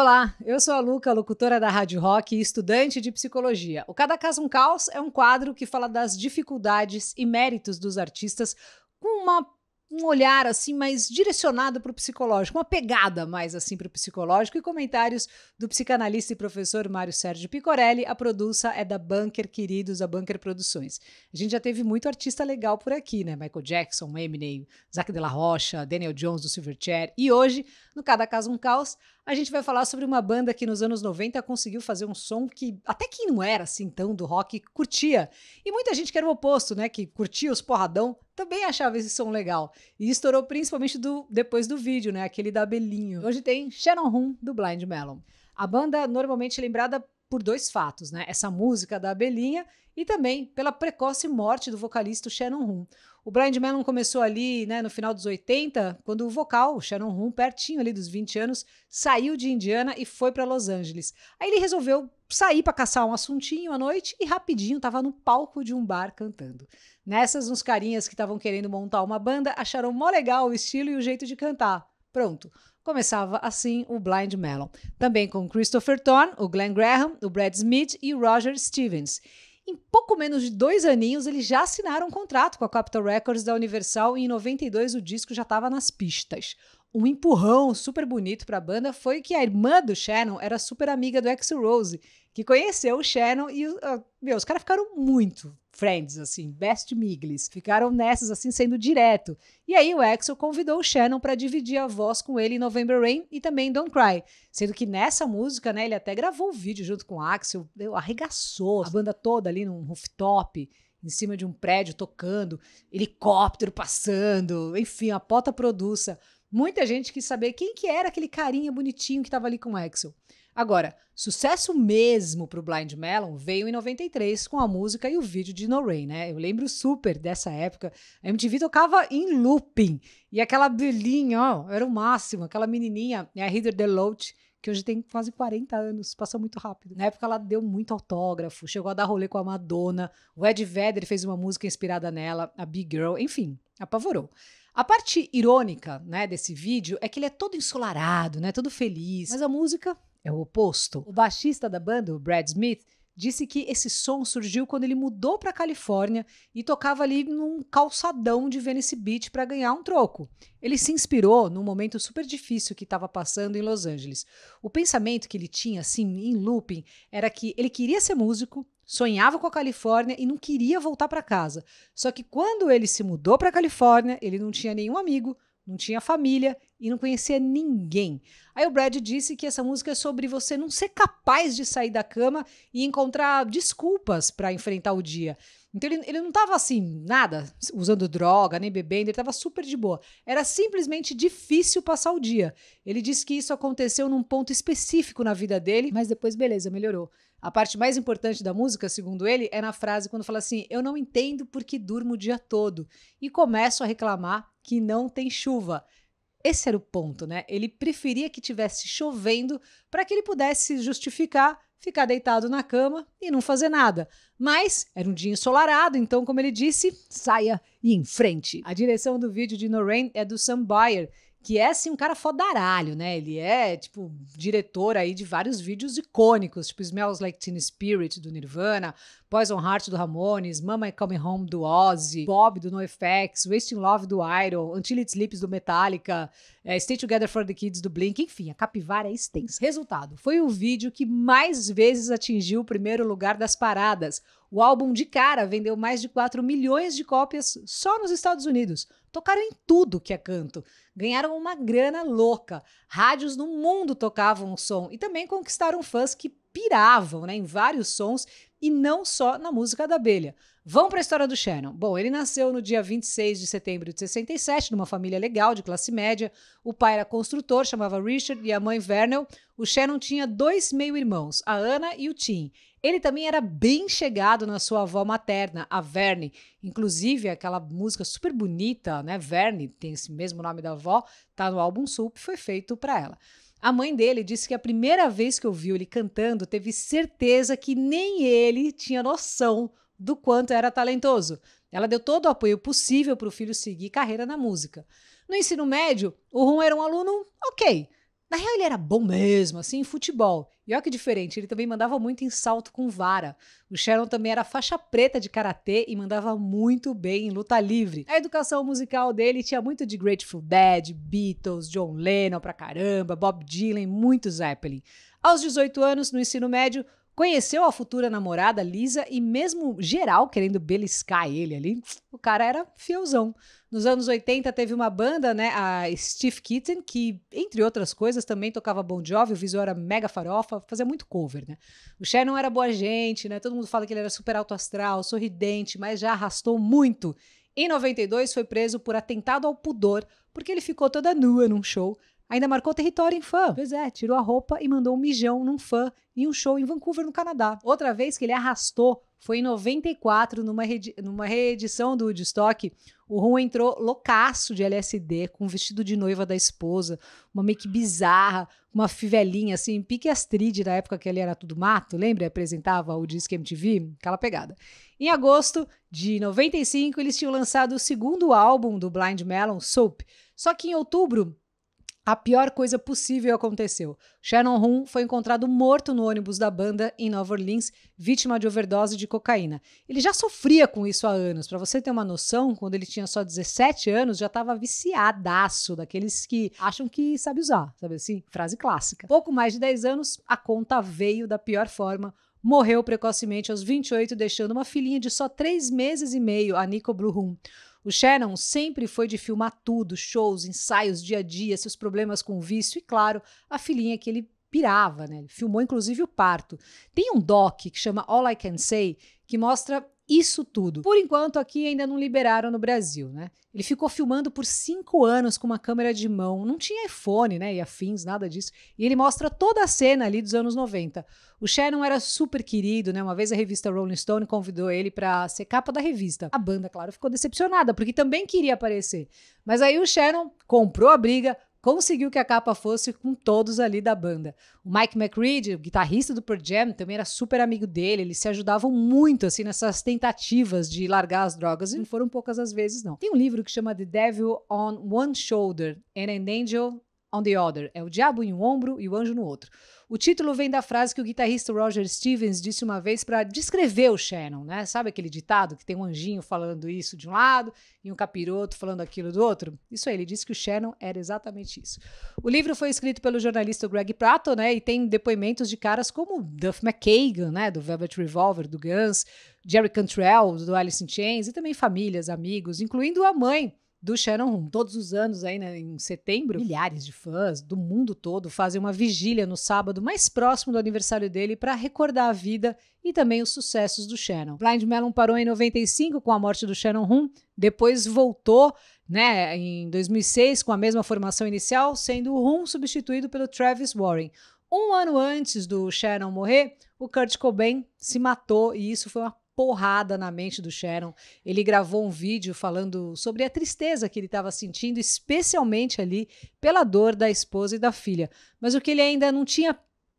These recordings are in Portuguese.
Olá, eu sou a Luca, locutora da Rádio Rock e estudante de psicologia. O Cada Caso um Caos é um quadro que fala das dificuldades e méritos dos artistas com uma um olhar assim mais direcionado para o psicológico, uma pegada mais assim para o psicológico e comentários do psicanalista e professor Mário Sérgio Picorelli. A produção é da Bunker Queridos, da Bunker Produções. A gente já teve muito artista legal por aqui, né? Michael Jackson, Eminem, Zac de la Rocha, Daniel Jones do Silverchair e hoje, no Cada Caso um Caos, a gente vai falar sobre uma banda que nos anos 90 conseguiu fazer um som que até quem não era assim tão do rock curtia. E muita gente que era o oposto, né, que curtia os porradão, também achava esse som legal. E estourou principalmente do, depois do vídeo, né, aquele da Abelhinho. Hoje tem Shannon Hoon do Blind Melon. A banda normalmente é lembrada por dois fatos, né? Essa música da Abelhinha e também pela precoce morte do vocalista Shannon Hoon. O Blind Melon começou ali né, no final dos 80, quando o vocal, Sharon Hoon, pertinho ali dos 20 anos, saiu de Indiana e foi para Los Angeles. Aí ele resolveu sair para caçar um assuntinho à noite e rapidinho estava no palco de um bar cantando. Nessas, uns carinhas que estavam querendo montar uma banda acharam mó legal o estilo e o jeito de cantar. Pronto. Começava assim o Blind Melon. Também com Christopher Thorne, o Glenn Graham, o Brad Smith e o Roger Stevens. Em pouco menos de dois aninhos, eles já assinaram um contrato com a Capitol Records da Universal e em 92 o disco já estava nas pistas um empurrão super bonito para a banda foi que a irmã do Shannon era super amiga do Axl Rose, que conheceu o Shannon e uh, meu, os caras ficaram muito friends, assim, best miglis. Ficaram nessas, assim, sendo direto. E aí o Axel convidou o Shannon para dividir a voz com ele em November Rain e também Don't Cry. Sendo que nessa música, né, ele até gravou um vídeo junto com o Axl, arregaçou a banda toda ali num rooftop em cima de um prédio tocando, helicóptero passando, enfim, a pota produça. Muita gente quis saber quem que era aquele carinha bonitinho que estava ali com o Axel. Agora, sucesso mesmo para o Blind Melon veio em 93 com a música e o vídeo de No Rain, né? Eu lembro super dessa época. A MTV tocava em looping. E aquela belinha, ó, era o máximo. Aquela menininha, né, a Heather Deloach, que hoje tem quase 40 anos, passou muito rápido. Na época ela deu muito autógrafo, chegou a dar rolê com a Madonna, o Ed Vedder fez uma música inspirada nela, a Big Girl, enfim, apavorou. A parte irônica, né, desse vídeo é que ele é todo ensolarado, né, todo feliz, mas a música é o oposto. O baixista da banda, o Brad Smith, disse que esse som surgiu quando ele mudou para a Califórnia e tocava ali num calçadão de Venice Beach para ganhar um troco. Ele se inspirou num momento super difícil que estava passando em Los Angeles. O pensamento que ele tinha, assim, em looping, era que ele queria ser músico, sonhava com a Califórnia e não queria voltar para casa. Só que quando ele se mudou para a Califórnia, ele não tinha nenhum amigo, não tinha família e não conhecia ninguém. Aí o Brad disse que essa música é sobre você não ser capaz de sair da cama e encontrar desculpas para enfrentar o dia. Então ele, ele não estava assim, nada, usando droga, nem bebendo, ele estava super de boa. Era simplesmente difícil passar o dia. Ele disse que isso aconteceu num ponto específico na vida dele, mas depois, beleza, melhorou. A parte mais importante da música, segundo ele, é na frase quando fala assim: Eu não entendo porque durmo o dia todo e começo a reclamar que não tem chuva. Esse era o ponto, né? Ele preferia que tivesse chovendo para que ele pudesse justificar ficar deitado na cama e não fazer nada. Mas era um dia ensolarado, então, como ele disse, saia e em frente. A direção do vídeo de Noreen é do Sam Bayer que é assim um cara fodaralho, né? Ele é, tipo, diretor aí de vários vídeos icônicos, tipo Smells Like Teen Spirit do Nirvana, Poison Heart do Ramones, Mama I Come Home do Ozzy, Bob do NoFX, Wasting Love do Iron, Until It Sleeps do Metallica, é, Stay Together for the Kids do Blink, enfim, a capivara é extensa. Resultado, foi o vídeo que mais vezes atingiu o primeiro lugar das paradas, o álbum de cara vendeu mais de 4 milhões de cópias só nos Estados Unidos. Tocaram em tudo que é canto. Ganharam uma grana louca. Rádios no mundo tocavam o som e também conquistaram fãs que piravam né, em vários sons e não só na música da abelha. Vamos para a história do Shannon. Bom, ele nasceu no dia 26 de setembro de 67, numa família legal de classe média. O pai era construtor, chamava Richard, e a mãe Vernel. O Shannon tinha dois meio-irmãos, a Ana e o Tim. Ele também era bem chegado na sua avó materna, a Verne. Inclusive, aquela música super bonita, né? Verne, tem esse mesmo nome da avó, tá no álbum Soup, foi feito para ela. A mãe dele disse que a primeira vez que ouviu ele cantando, teve certeza que nem ele tinha noção do quanto era talentoso. Ela deu todo o apoio possível para o filho seguir carreira na música. No ensino médio, o Rum era um aluno ok, na real, ele era bom mesmo, assim, em futebol. E olha que diferente, ele também mandava muito em salto com vara. O Sharon também era faixa preta de karatê e mandava muito bem em luta livre. A educação musical dele tinha muito de Grateful Dead, Beatles, John Lennon pra caramba, Bob Dylan, muito Zeppelin. Aos 18 anos, no ensino médio, Conheceu a futura namorada Lisa e, mesmo geral querendo beliscar ele ali, o cara era fielzão. Nos anos 80 teve uma banda, né, a Steve Kitten, que, entre outras coisas, também tocava Bon Jovi, o visual era mega farofa, fazia muito cover, né? O Cher era boa gente, né? Todo mundo fala que ele era super alto astral, sorridente, mas já arrastou muito. Em 92 foi preso por atentado ao pudor, porque ele ficou toda nua num show, Ainda marcou território em fã. Pois é, tirou a roupa e mandou um mijão num fã em um show em Vancouver, no Canadá. Outra vez que ele arrastou foi em 94, numa, numa reedição do Woodstock. O Ron entrou loucaço de LSD, com um vestido de noiva da esposa, uma make bizarra, uma fivelinha, assim, pique Astrid, na época que ele era tudo mato, lembra? Apresentava o Disque MTV, aquela pegada. Em agosto de 95, eles tinham lançado o segundo álbum do Blind Melon, Soap. Só que em outubro, a pior coisa possível aconteceu. Shannon Hoon foi encontrado morto no ônibus da banda em Nova Orleans, vítima de overdose de cocaína. Ele já sofria com isso há anos. Para você ter uma noção, quando ele tinha só 17 anos, já estava viciadaço, daqueles que acham que sabe usar, sabe assim? Frase clássica. Pouco mais de 10 anos, a conta veio da pior forma. Morreu precocemente aos 28, deixando uma filhinha de só 3 meses e meio, a Nico Bruhum. O Shannon sempre foi de filmar tudo, shows, ensaios, dia a dia, seus problemas com o vício e, claro, a filhinha que ele pirava, né? Ele filmou inclusive o parto. Tem um doc que chama All I Can Say que mostra isso tudo. Por enquanto, aqui ainda não liberaram no Brasil, né? Ele ficou filmando por cinco anos com uma câmera de mão, não tinha iPhone, né? E afins, nada disso. E ele mostra toda a cena ali dos anos 90. O Shannon era super querido, né? Uma vez a revista Rolling Stone convidou ele para ser capa da revista. A banda, claro, ficou decepcionada, porque também queria aparecer. Mas aí o Shannon comprou a briga, conseguiu que a capa fosse com todos ali da banda. O Mike McReed, o guitarrista do Pearl Jam, também era super amigo dele, eles se ajudavam muito assim nessas tentativas de largar as drogas, e não foram poucas as vezes não. Tem um livro que chama The Devil on One Shoulder and an Angel on the Other é o diabo em um ombro e o anjo no outro. O título vem da frase que o guitarrista Roger Stevens disse uma vez para descrever o Shannon, né? Sabe aquele ditado que tem um anjinho falando isso de um lado e um capiroto falando aquilo do outro? Isso aí, ele disse que o Shannon era exatamente isso. O livro foi escrito pelo jornalista Greg Prato, né? E tem depoimentos de caras como Duff McKagan, né? Do Velvet Revolver, do Guns, Jerry Cantrell, do Alice in Chains, e também famílias, amigos, incluindo a mãe do Sharon Room. Todos os anos, aí, né, em setembro, milhares de fãs do mundo todo fazem uma vigília no sábado mais próximo do aniversário dele para recordar a vida e também os sucessos do Sharon. Blind Melon parou em 95 com a morte do Sharon Room, depois voltou né, em 2006 com a mesma formação inicial, sendo o Room substituído pelo Travis Warren. Um ano antes do Sharon morrer, o Kurt Cobain se matou e isso foi uma porrada na mente do Sharon. Ele gravou um vídeo falando sobre a tristeza que ele estava sentindo, especialmente ali pela dor da esposa e da filha. Mas o que ele ainda não tinha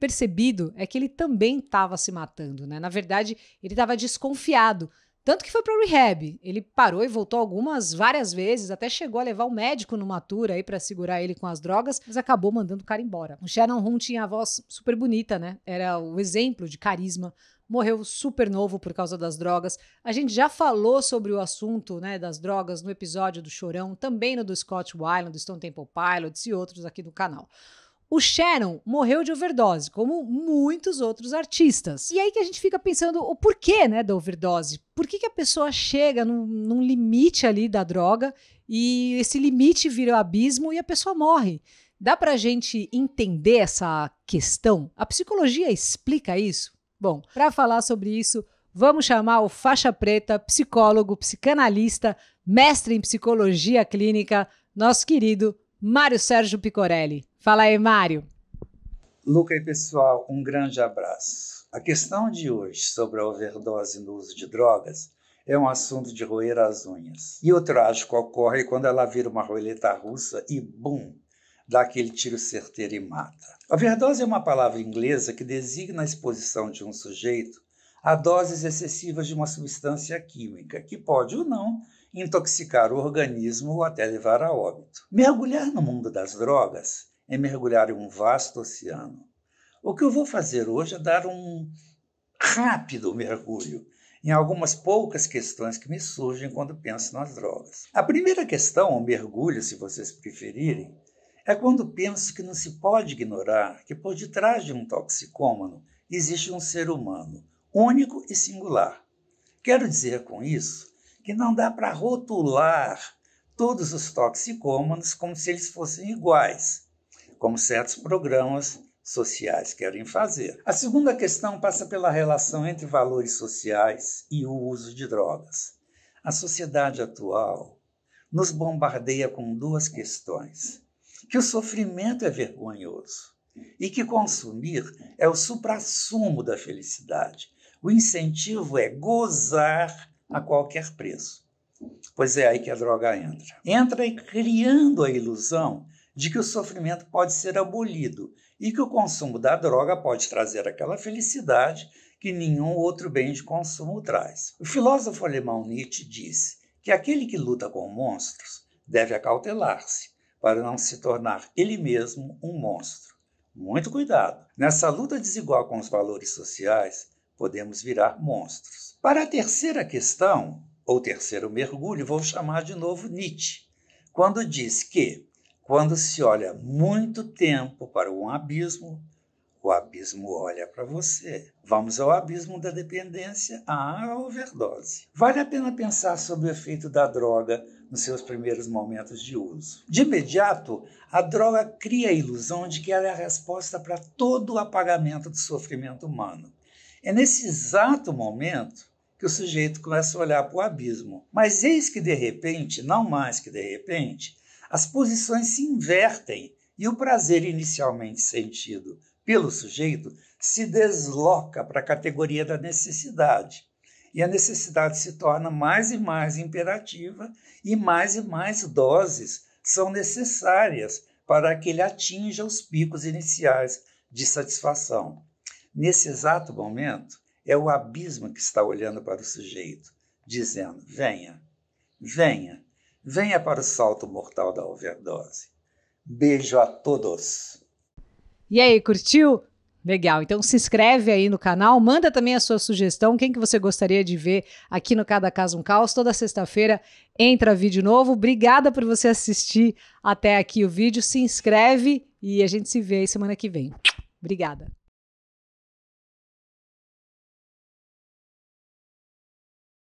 percebido é que ele também estava se matando, né? Na verdade, ele estava desconfiado, tanto que foi para o rehab. Ele parou e voltou algumas, várias vezes, até chegou a levar o médico numa tour aí para segurar ele com as drogas, mas acabou mandando o cara embora. O Sharon Hun tinha a voz super bonita, né? Era o exemplo de carisma. Morreu super novo por causa das drogas. A gente já falou sobre o assunto né, das drogas no episódio do Chorão, também no do Scott Wilde, do Stone Temple Pilots e outros aqui do canal. O Sharon morreu de overdose, como muitos outros artistas. E aí que a gente fica pensando o porquê né, da overdose. Por que, que a pessoa chega num, num limite ali da droga e esse limite vira o abismo e a pessoa morre? Dá para a gente entender essa questão? A psicologia explica isso? Bom, para falar sobre isso, vamos chamar o faixa preta, psicólogo, psicanalista, mestre em psicologia clínica, nosso querido Mário Sérgio Picorelli. Fala aí, Mário. Luca e pessoal, um grande abraço. A questão de hoje sobre a overdose no uso de drogas é um assunto de roer as unhas. E o trágico ocorre quando ela vira uma roleta russa e, bum, dá aquele tiro certeiro e mata. Overdose é uma palavra inglesa que designa a exposição de um sujeito a doses excessivas de uma substância química, que pode ou não intoxicar o organismo ou até levar a óbito. Mergulhar no mundo das drogas é mergulhar em um vasto oceano. O que eu vou fazer hoje é dar um rápido mergulho em algumas poucas questões que me surgem quando penso nas drogas. A primeira questão, ou mergulho, se vocês preferirem, é quando penso que não se pode ignorar que por detrás de um toxicômano existe um ser humano único e singular. Quero dizer com isso que não dá para rotular todos os toxicômanos como se eles fossem iguais, como certos programas sociais querem fazer. A segunda questão passa pela relação entre valores sociais e o uso de drogas. A sociedade atual nos bombardeia com duas questões: que o sofrimento é vergonhoso e que consumir é o suprassumo da felicidade. O incentivo é gozar a qualquer preço. Pois é aí que a droga entra. Entra criando a ilusão de que o sofrimento pode ser abolido e que o consumo da droga pode trazer aquela felicidade que nenhum outro bem de consumo traz. O filósofo alemão Nietzsche disse que aquele que luta com monstros deve acautelar-se para não se tornar ele mesmo um monstro. Muito cuidado! Nessa luta desigual com os valores sociais, podemos virar monstros. Para a terceira questão, ou terceiro mergulho, vou chamar de novo Nietzsche, quando diz que quando se olha muito tempo para um abismo, o abismo olha para você. Vamos ao abismo da dependência à overdose. Vale a pena pensar sobre o efeito da droga nos seus primeiros momentos de uso. De imediato, a droga cria a ilusão de que ela é a resposta para todo o apagamento do sofrimento humano. É nesse exato momento que o sujeito começa a olhar para o abismo. Mas eis que de repente, não mais que de repente, as posições se invertem e o prazer inicialmente sentido pelo sujeito se desloca para a categoria da necessidade. E a necessidade se torna mais e mais imperativa e mais e mais doses são necessárias para que ele atinja os picos iniciais de satisfação. Nesse exato momento, é o abismo que está olhando para o sujeito, dizendo: venha, venha, venha para o salto mortal da overdose. Beijo a todos! E aí, curtiu? Legal, então se inscreve aí no canal, manda também a sua sugestão, quem que você gostaria de ver aqui no Cada Caso Um Caos, toda sexta-feira entra vídeo novo. Obrigada por você assistir até aqui o vídeo, se inscreve e a gente se vê aí semana que vem. Obrigada.